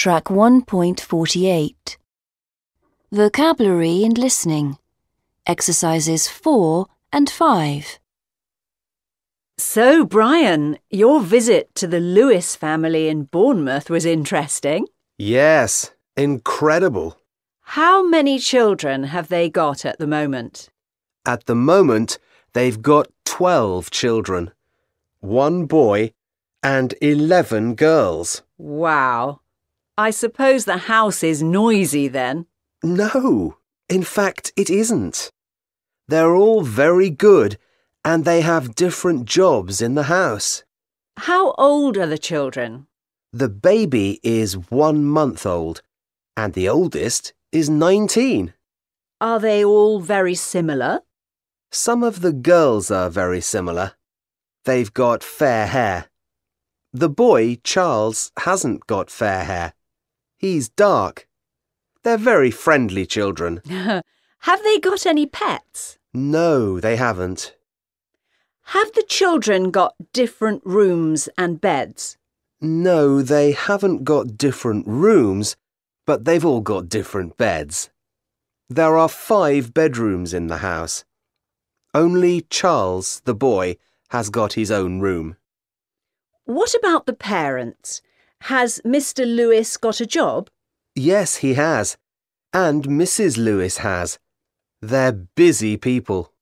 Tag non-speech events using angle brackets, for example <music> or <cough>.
Track 1.48 Vocabulary and Listening Exercises 4 and 5 So, Brian, your visit to the Lewis family in Bournemouth was interesting. Yes, incredible. How many children have they got at the moment? At the moment, they've got 12 children, one boy and 11 girls. Wow. I suppose the house is noisy then. No, in fact it isn't. They're all very good and they have different jobs in the house. How old are the children? The baby is one month old and the oldest is 19. Are they all very similar? Some of the girls are very similar. They've got fair hair. The boy, Charles, hasn't got fair hair. He's dark. They're very friendly children. <laughs> Have they got any pets? No, they haven't. Have the children got different rooms and beds? No, they haven't got different rooms, but they've all got different beds. There are five bedrooms in the house. Only Charles, the boy, has got his own room. What about the parents? Has Mr. Lewis got a job? Yes, he has. And Mrs. Lewis has. They're busy people.